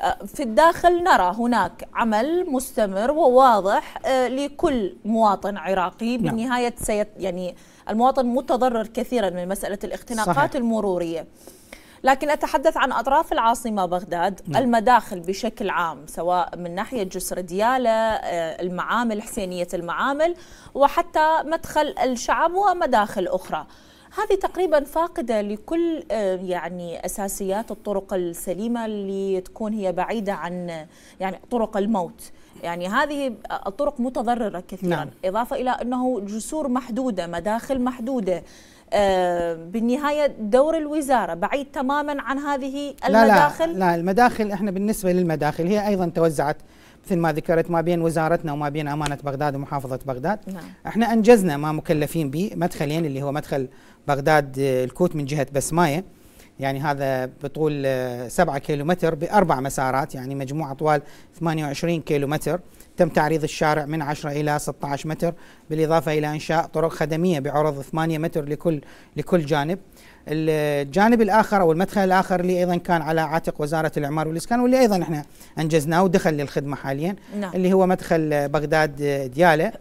آه، في الداخل نرى هناك عمل مستمر وواضح آه، لكل مواطن عراقي نعم. بالنهاية سيت يعني المواطن متضرر كثيرا من مسألة الاختناقات صحيح. المرورية لكن أتحدث عن أطراف العاصمة بغداد نعم. المداخل بشكل عام سواء من ناحية جسر ديالة آه، المعامل حسينية المعامل وحتى مدخل الشعب ومداخل أخرى هذه تقريبا فاقده لكل آه، يعني اساسيات الطرق السليمه اللي تكون هي بعيده عن يعني طرق الموت يعني هذه الطرق متضرره كثيرا نعم. اضافه الى انه جسور محدوده مداخل محدوده آه بالنهايه دور الوزاره بعيد تماما عن هذه المداخل لا لا, لا المداخل احنا بالنسبه للمداخل هي ايضا توزعت مثل ما ذكرت ما بين وزارتنا وما بين امانه بغداد ومحافظه بغداد نعم. احنا انجزنا ما مكلفين به مدخلين اللي هو مدخل بغداد آه، الكوت من جهه بسمايه يعني هذا بطول 7 آه، كيلومتر بأربع مسارات يعني مجموع أطوال 28 كيلومتر تم تعريض الشارع من 10 إلى 16 متر بالإضافة إلى إنشاء طرق خدمية بعرض 8 متر لكل لكل جانب الجانب الاخر او المدخل الاخر اللي ايضا كان على عاتق وزاره الاعمار والاسكان واللي ايضا احنا انجزناه ودخل للخدمه حاليا نعم. اللي هو مدخل بغداد دياله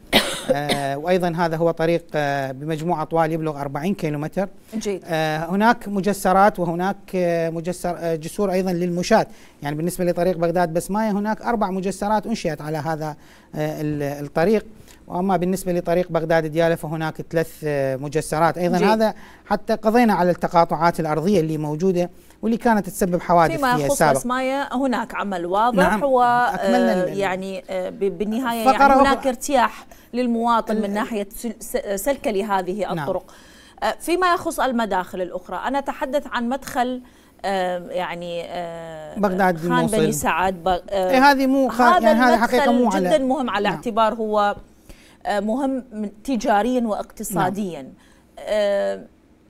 آه، وايضا هذا هو طريق آه، بمجموع اطوال يبلغ 40 كيلومتر جيد آه، هناك مجسرات وهناك مجسر جسور ايضا للمشاة يعني بالنسبه لطريق بغداد بسمايه هناك اربع مجسرات انشئت على هذا الطريق واما بالنسبه لطريق بغداد دياله فهناك ثلاث آه، مجسرات ايضا جي. هذا حتى قضينا على التقاطعات الارضيه اللي موجوده واللي كانت تسبب حوادث فيما يخص يخص اسمايا هناك عمل واضح نعم. و آه يعني آه بالنهايه يعني هناك ارتياح للمواطن من ناحيه سلك لهذه نعم. الطرق نعم. فيما يخص المداخل الاخرى انا اتحدث عن مدخل آه، يعني بغداد خان بني سعد بغ... إيه هذه مو خ... هذا يعني هذا حقيقه مو جدا على... مهم على نعم. اعتبار هو مهم تجاريا واقتصاديا نعم. آه،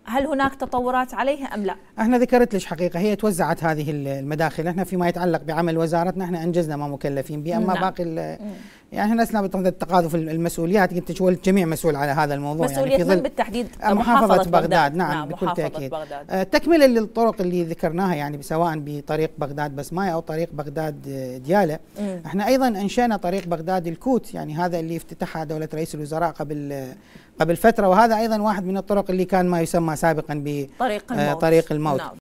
هل هناك تطورات عليها ام لا؟ احنا ذكرت لك حقيقه هي توزعت هذه المداخل، احنا فيما يتعلق بعمل وزارتنا احنا انجزنا ما مكلفين به، اما نعم. باقي يعني احنا لسنا تقاذف المسؤوليات قلت لك الجميع مسؤول على هذا الموضوع مسؤولية يعني في ظل بالتحديد آه، محافظة, محافظة بغداد, بغداد. نعم, نعم بكل تاكيد آه تكمله للطرق اللي ذكرناها يعني سواء بطريق بغداد بسماي او طريق بغداد آه، دياله مم. احنا ايضا انشانا طريق بغداد الكوت يعني هذا اللي افتتحها دوله رئيس الوزراء قبل آه، قبل فتره وهذا ايضا واحد من الطرق اللي كان ما يسمى سابقا بطريق آه، الموت, طريق الموت. نعم.